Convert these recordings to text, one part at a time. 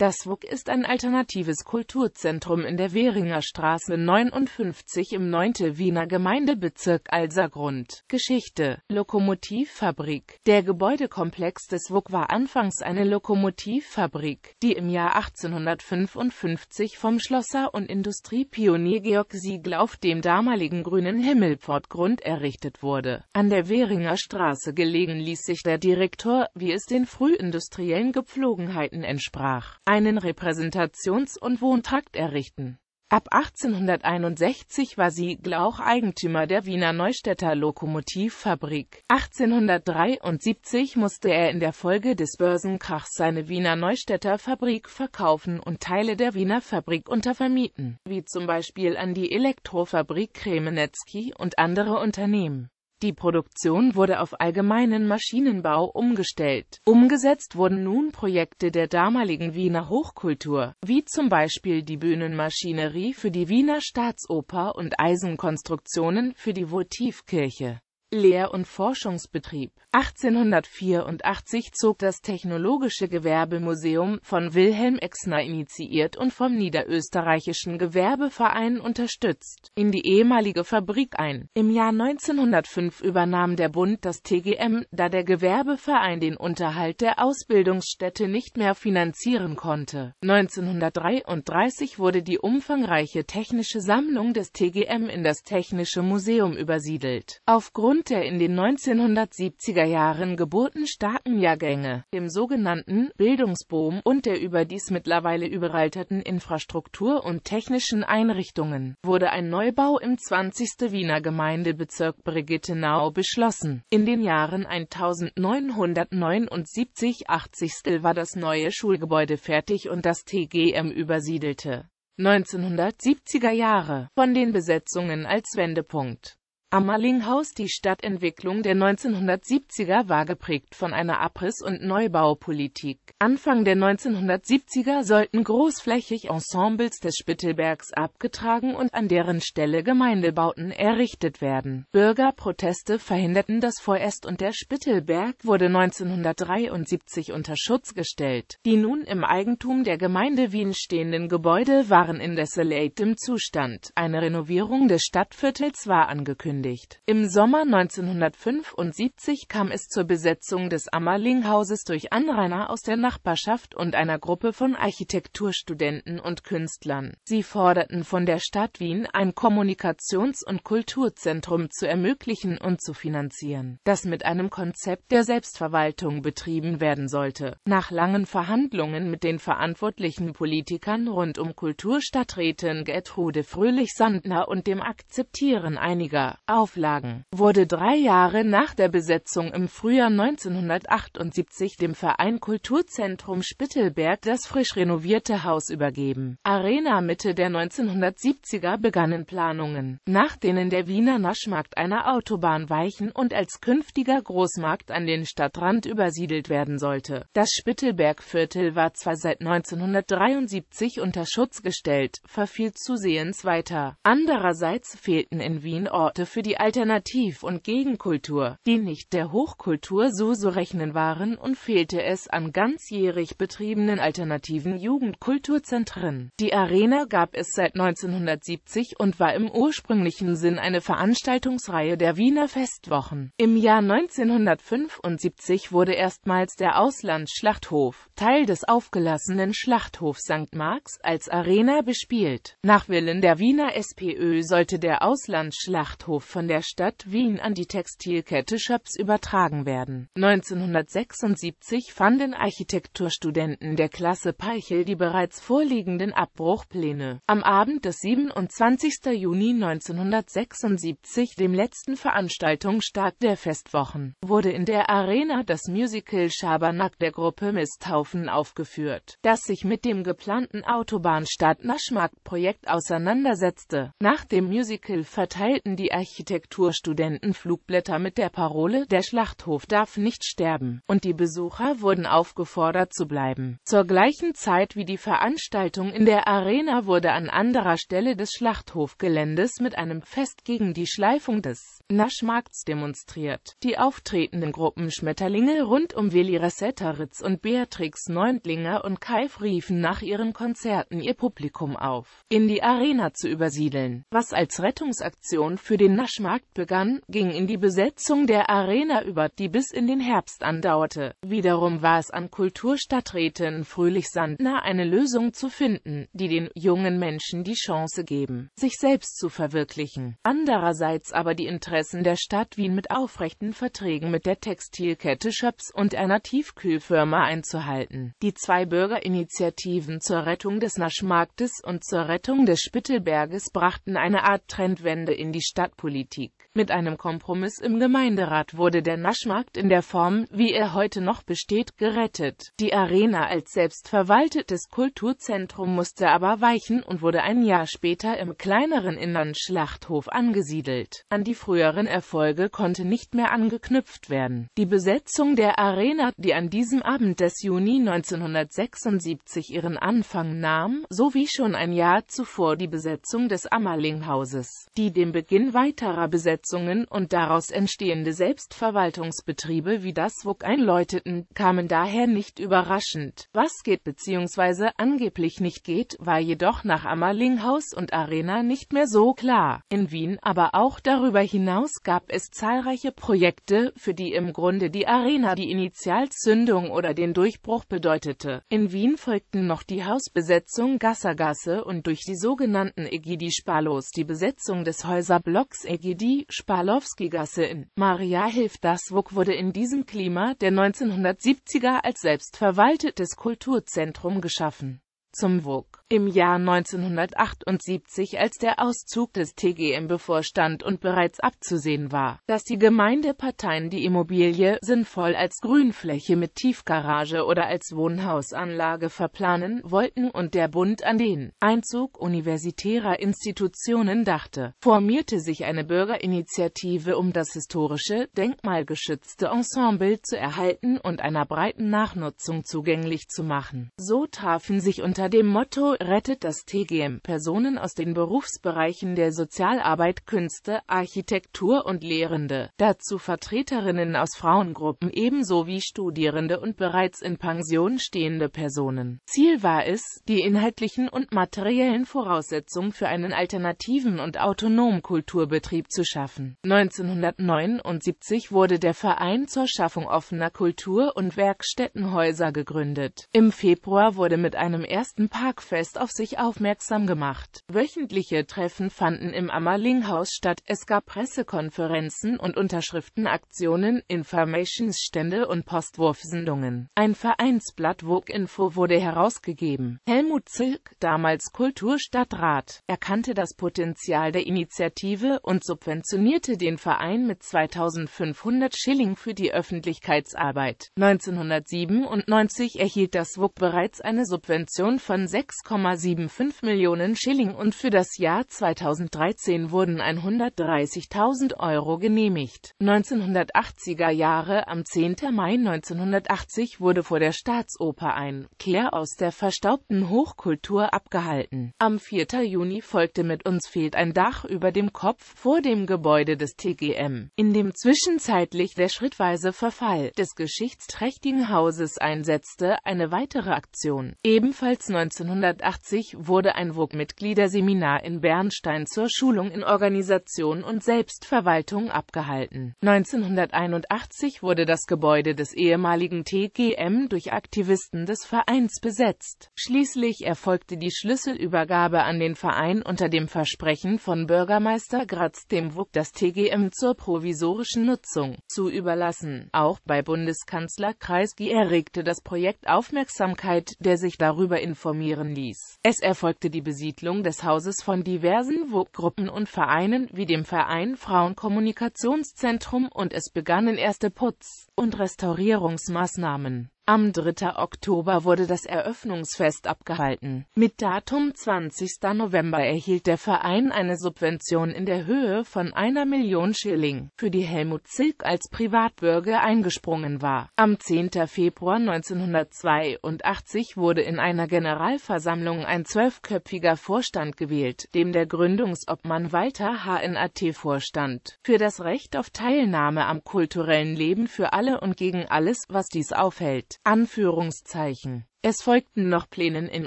Das WUK ist ein alternatives Kulturzentrum in der Währinger Straße 59 im 9. Wiener Gemeindebezirk Alsergrund. Geschichte Lokomotivfabrik Der Gebäudekomplex des WUK war anfangs eine Lokomotivfabrik, die im Jahr 1855 vom Schlosser und Industriepionier Georg Siegel auf dem damaligen grünen Himmelpfortgrund errichtet wurde. An der Währinger Straße gelegen ließ sich der Direktor, wie es den frühindustriellen Gepflogenheiten entsprach, einen Repräsentations- und Wohntrakt errichten. Ab 1861 war Siegel auch Eigentümer der Wiener Neustädter Lokomotivfabrik. 1873 musste er in der Folge des Börsenkrachs seine Wiener Neustädter Fabrik verkaufen und Teile der Wiener Fabrik untervermieten, wie zum Beispiel an die Elektrofabrik Kremenetzky und andere Unternehmen die Produktion wurde auf allgemeinen Maschinenbau umgestellt. Umgesetzt wurden nun Projekte der damaligen Wiener Hochkultur, wie zum Beispiel die Bühnenmaschinerie für die Wiener Staatsoper und Eisenkonstruktionen für die Votivkirche Lehr- und Forschungsbetrieb. 1884 zog das Technologische Gewerbemuseum, von Wilhelm Exner initiiert und vom Niederösterreichischen Gewerbeverein unterstützt, in die ehemalige Fabrik ein. Im Jahr 1905 übernahm der Bund das TGM, da der Gewerbeverein den Unterhalt der Ausbildungsstätte nicht mehr finanzieren konnte. 1933 wurde die umfangreiche technische Sammlung des TGM in das Technische Museum übersiedelt. Aufgrund aufgrund der in den 1970er Jahren starken Jahrgänge, dem sogenannten Bildungsboom und der überdies mittlerweile überalterten Infrastruktur und technischen Einrichtungen, wurde ein Neubau im 20. Wiener Gemeindebezirk Brigittenau beschlossen. In den Jahren 1979-80 war das neue Schulgebäude fertig und das TGM übersiedelte. 1970er Jahre von den Besetzungen als Wendepunkt. Ammerlinghaus Die Stadtentwicklung der 1970er war geprägt von einer Abriss- und Neubaupolitik. Anfang der 1970er sollten großflächig Ensembles des Spittelbergs abgetragen und an deren Stelle Gemeindebauten errichtet werden. Bürgerproteste verhinderten das vorerst und der Spittelberg wurde 1973 unter Schutz gestellt. Die nun im Eigentum der Gemeinde Wien stehenden Gebäude waren in desolatem Zustand. Eine Renovierung des Stadtviertels war angekündigt angekündigt. Im Sommer 1975 kam es zur Besetzung des Ammerlinghauses durch Anrainer aus der Nachbarschaft und einer Gruppe von Architekturstudenten und Künstlern. Sie forderten von der Stadt Wien, ein Kommunikations- und Kulturzentrum zu ermöglichen und zu finanzieren, das mit einem Konzept der Selbstverwaltung betrieben werden sollte. Nach langen Verhandlungen mit den verantwortlichen Politikern rund um Kulturstadträtin Gertrude Fröhlich-Sandner und dem Akzeptieren einiger Auflagen, wurde drei Jahre nach der Besetzung im Frühjahr 1978 dem Verein Kulturzentrum Spittelberg das frisch renovierte Haus übergeben. Arena Mitte der 1970er begannen Planungen, nach denen der Wiener Naschmarkt einer Autobahn weichen und als künftiger Großmarkt an den Stadtrand übersiedelt werden sollte. Das Spittelbergviertel war zwar seit 1973 unter Schutz gestellt, verfiel zusehends weiter. Andererseits fehlten in Wien Orte für für die Alternativ- und Gegenkultur, die nicht der Hochkultur so zu rechnen waren und fehlte es an ganzjährig betriebenen alternativen Jugendkulturzentren. Die Arena gab es seit 1970 und war im ursprünglichen Sinn eine Veranstaltungsreihe der Wiener Festwochen. Im Jahr 1975 wurde erstmals der Auslandsschlachthof, Teil des aufgelassenen Schlachthofs St. Marx, als Arena bespielt. Nach Willen der Wiener SPÖ sollte der Auslandsschlachthof von der Stadt Wien an die Textilkette Schöps übertragen werden. 1976 fanden Architekturstudenten der Klasse Peichel die bereits vorliegenden Abbruchpläne. Am Abend des 27. Juni 1976, dem letzten Veranstaltungstag der Festwochen, wurde in der Arena das Musical Schabernack der Gruppe Misthaufen aufgeführt, das sich mit dem geplanten Autobahnstadt-Naschmarkt-Projekt auseinandersetzte. Nach dem Musical verteilten die Architekten Architekturstudenten Flugblätter mit der Parole »Der Schlachthof darf nicht sterben« und die Besucher wurden aufgefordert zu bleiben. Zur gleichen Zeit wie die Veranstaltung in der Arena wurde an anderer Stelle des Schlachthofgeländes mit einem Fest gegen die Schleifung des Naschmarkts demonstriert. Die auftretenden Gruppen Schmetterlinge rund um Willi Ressetteritz und Beatrix Neuendlinger und Kaif riefen nach ihren Konzerten ihr Publikum auf, in die Arena zu übersiedeln, was als Rettungsaktion für den Schwarzmarkt begann, ging in die Besetzung der Arena über, die bis in den Herbst andauerte. Wiederum war es an Kulturstadträtin Fröhlich-Sandner eine Lösung zu finden, die den jungen Menschen die Chance geben, sich selbst zu verwirklichen. Andererseits aber die Interessen der Stadt Wien mit aufrechten Verträgen mit der Textilkette Schöps und einer Tiefkühlfirma einzuhalten. Die zwei Bürgerinitiativen zur Rettung des Naschmarktes und zur Rettung des Spittelberges brachten eine Art Trendwende in die Stadtpolitik Politik. Mit einem Kompromiss im Gemeinderat wurde der Naschmarkt in der Form, wie er heute noch besteht, gerettet. Die Arena als selbstverwaltetes Kulturzentrum musste aber weichen und wurde ein Jahr später im kleineren Innern-Schlachthof angesiedelt. An die früheren Erfolge konnte nicht mehr angeknüpft werden. Die Besetzung der Arena, die an diesem Abend des Juni 1976 ihren Anfang nahm, sowie schon ein Jahr zuvor die Besetzung des Ammerlinghauses, die dem Beginn weiter weiterer Besetzungen und daraus entstehende Selbstverwaltungsbetriebe wie das WUK einläuteten, kamen daher nicht überraschend. Was geht bzw. angeblich nicht geht, war jedoch nach Ammerlinghaus und Arena nicht mehr so klar. In Wien, aber auch darüber hinaus gab es zahlreiche Projekte, für die im Grunde die Arena die Initialzündung oder den Durchbruch bedeutete. In Wien folgten noch die Hausbesetzung Gassergasse und durch die sogenannten Egidi-Spalos die Besetzung des Häuserblocks Egidi, Spalowski-Gasse in Maria das daswuk wurde in diesem Klima der 1970er als selbstverwaltetes Kulturzentrum geschaffen. Zum WUK im Jahr 1978, als der Auszug des TGM bevorstand und bereits abzusehen war, dass die Gemeindeparteien die Immobilie sinnvoll als Grünfläche mit Tiefgarage oder als Wohnhausanlage verplanen wollten und der Bund an den Einzug universitärer Institutionen dachte, formierte sich eine Bürgerinitiative, um das historische, denkmalgeschützte Ensemble zu erhalten und einer breiten Nachnutzung zugänglich zu machen. So trafen sich unter dem Motto rettet das TGM Personen aus den Berufsbereichen der Sozialarbeit, Künste, Architektur und Lehrende, dazu Vertreterinnen aus Frauengruppen ebenso wie Studierende und bereits in Pension stehende Personen. Ziel war es, die inhaltlichen und materiellen Voraussetzungen für einen alternativen und autonomen Kulturbetrieb zu schaffen. 1979 wurde der Verein zur Schaffung offener Kultur- und Werkstättenhäuser gegründet. Im Februar wurde mit einem ersten Parkfest ist auf sich aufmerksam gemacht. Wöchentliche Treffen fanden im Ammerlinghaus statt, es gab Pressekonferenzen und Unterschriftenaktionen, Informationsstände und Postwurfsendungen. Ein Vereinsblatt Vogue Info wurde herausgegeben. Helmut Zilk, damals Kulturstadtrat, erkannte das Potenzial der Initiative und subventionierte den Verein mit 2500 Schilling für die Öffentlichkeitsarbeit. 1997 erhielt das Vogue bereits eine Subvention von 6,5 1,75 Millionen Schilling und für das Jahr 2013 wurden 130.000 Euro genehmigt. 1980er Jahre Am 10. Mai 1980 wurde vor der Staatsoper ein Kehr aus der verstaubten Hochkultur abgehalten. Am 4. Juni folgte mit Uns fehlt ein Dach über dem Kopf vor dem Gebäude des TGM, in dem zwischenzeitlich der schrittweise Verfall des geschichtsträchtigen Hauses einsetzte, eine weitere Aktion. Ebenfalls 1980 1980 wurde ein WUG-Mitgliederseminar in Bernstein zur Schulung in Organisation und Selbstverwaltung abgehalten. 1981 wurde das Gebäude des ehemaligen TGM durch Aktivisten des Vereins besetzt. Schließlich erfolgte die Schlüsselübergabe an den Verein unter dem Versprechen von Bürgermeister Graz dem WUG das TGM zur provisorischen Nutzung zu überlassen. Auch bei Bundeskanzler Kreisky erregte das Projekt Aufmerksamkeit, der sich darüber informieren ließ. Paris. Es erfolgte die Besiedlung des Hauses von diversen Vogue-Gruppen und Vereinen wie dem Verein Frauenkommunikationszentrum und es begannen erste Putz und Restaurierungsmaßnahmen. Am 3. Oktober wurde das Eröffnungsfest abgehalten. Mit Datum 20. November erhielt der Verein eine Subvention in der Höhe von einer Million Schilling, für die Helmut Zilk als Privatbürger eingesprungen war. Am 10. Februar 1982 wurde in einer Generalversammlung ein zwölfköpfiger Vorstand gewählt, dem der Gründungsobmann Walter HNAT vorstand. Für das Recht auf Teilnahme am kulturellen Leben für alle alle und gegen alles, was dies aufhält. Anführungszeichen. Es folgten noch Plänen in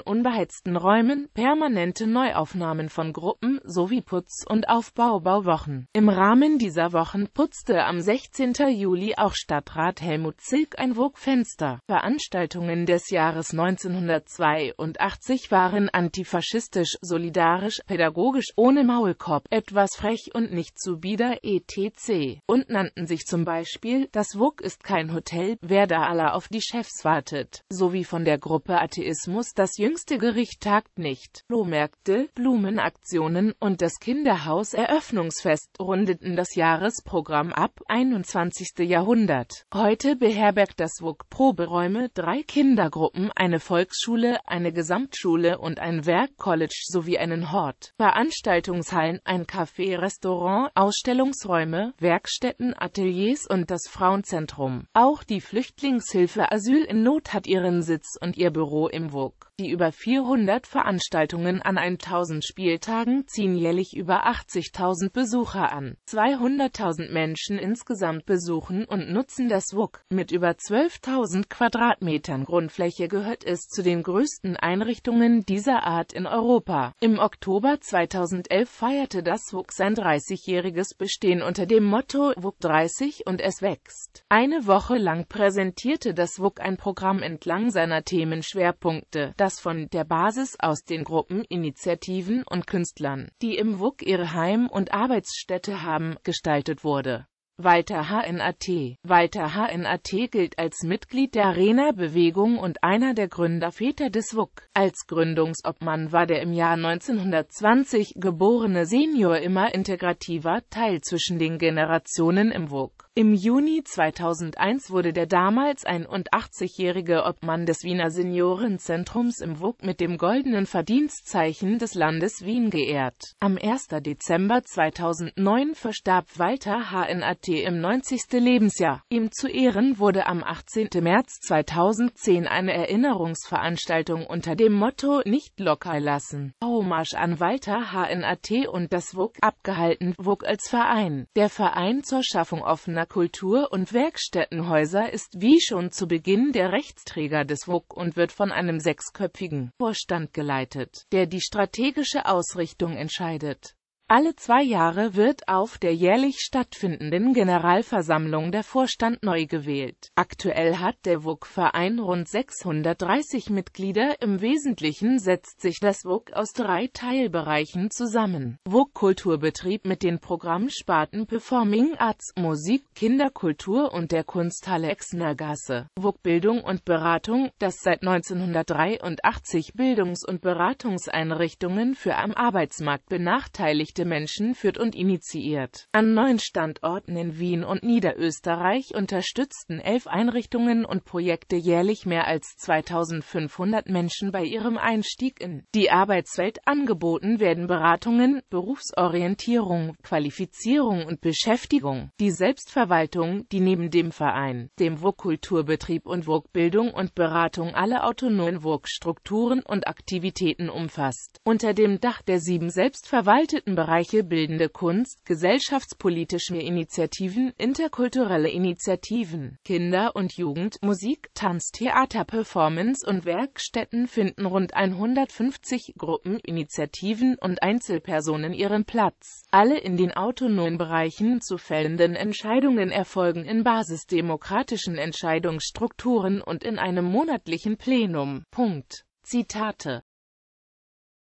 unbeheizten Räumen, permanente Neuaufnahmen von Gruppen sowie Putz- und Aufbaubauwochen. Im Rahmen dieser Wochen putzte am 16. Juli auch Stadtrat Helmut Zilk ein Wogfenster. Veranstaltungen des Jahres 1982 waren antifaschistisch, solidarisch, pädagogisch, ohne Maulkorb, etwas frech und nicht zu bieder etc. und nannten sich zum Beispiel Das Wog ist kein Hotel, wer da aller auf die Chefs wartet, sowie von der Gruppe Atheismus das jüngste Gericht tagt nicht. Flohmärkte, Blumenaktionen und das Kinderhaus-Eröffnungsfest rundeten das Jahresprogramm ab, 21. Jahrhundert. Heute beherbergt das WUK Proberäume, drei Kindergruppen, eine Volksschule, eine Gesamtschule und ein Werkcollege sowie einen Hort, Veranstaltungshallen, ein Café, Restaurant, Ausstellungsräume, Werkstätten, Ateliers und das Frauenzentrum. Auch die Flüchtlingshilfe Asyl in Not hat ihren Sitz und und ihr Büro im Vogue die über 400 Veranstaltungen an 1000 Spieltagen ziehen jährlich über 80.000 Besucher an. 200.000 Menschen insgesamt besuchen und nutzen das WUK. Mit über 12.000 Quadratmetern Grundfläche gehört es zu den größten Einrichtungen dieser Art in Europa. Im Oktober 2011 feierte das WUK sein 30-jähriges Bestehen unter dem Motto WUK 30 und es wächst. Eine Woche lang präsentierte das WUK ein Programm entlang seiner Themenschwerpunkte das von der Basis aus den Gruppen, Initiativen und Künstlern, die im WUK ihre Heim- und Arbeitsstätte haben, gestaltet wurde Walter HNAT Walter HNAT gilt als Mitglied der Arena-Bewegung und einer der Gründerväter des WUK. Als Gründungsobmann war der im Jahr 1920 geborene Senior immer integrativer Teil zwischen den Generationen im WUK. Im Juni 2001 wurde der damals 81-jährige Obmann des Wiener Seniorenzentrums im WUK mit dem Goldenen Verdienstzeichen des Landes Wien geehrt. Am 1. Dezember 2009 verstarb Walter HNAT City im 90. Lebensjahr. Ihm zu Ehren wurde am 18. März 2010 eine Erinnerungsveranstaltung unter dem Motto Nicht locker lassen. Hommage an Walter HNAT und das WUG abgehalten, WUG als Verein. Der Verein zur Schaffung offener Kultur- und Werkstättenhäuser ist wie schon zu Beginn der Rechtsträger des WUG und wird von einem sechsköpfigen Vorstand geleitet, der die strategische Ausrichtung entscheidet. Alle zwei Jahre wird auf der jährlich stattfindenden Generalversammlung der Vorstand neu gewählt. Aktuell hat der WUK-Verein rund 630 Mitglieder, im Wesentlichen setzt sich das WUK aus drei Teilbereichen zusammen. WUK-Kulturbetrieb mit den Programmsparten Performing Arts, Musik, Kinderkultur und der Kunsthalle Exnergasse. WUK-Bildung und Beratung, das seit 1983 Bildungs- und Beratungseinrichtungen für am Arbeitsmarkt benachteiligte interessierte Menschen führt und initiiert. An neun Standorten in Wien und Niederösterreich unterstützten elf Einrichtungen und Projekte jährlich mehr als 2500 Menschen bei ihrem Einstieg in die Arbeitswelt. Angeboten werden Beratungen, Berufsorientierung, Qualifizierung und Beschäftigung. Die Selbstverwaltung, die neben dem Verein, dem WUK kulturbetrieb und WUK bildung und Beratung alle autonomen WUK strukturen und Aktivitäten umfasst. Unter dem Dach der sieben selbstverwalteten Bereiche bildende Kunst, gesellschaftspolitische Initiativen, interkulturelle Initiativen, Kinder- und Jugend, Musik, Tanz, Theater, Performance und Werkstätten finden rund 150 Gruppen, Initiativen und Einzelpersonen ihren Platz. Alle in den autonomen Bereichen zu fällenden Entscheidungen erfolgen in basisdemokratischen Entscheidungsstrukturen und in einem monatlichen Plenum. Punkt. Zitate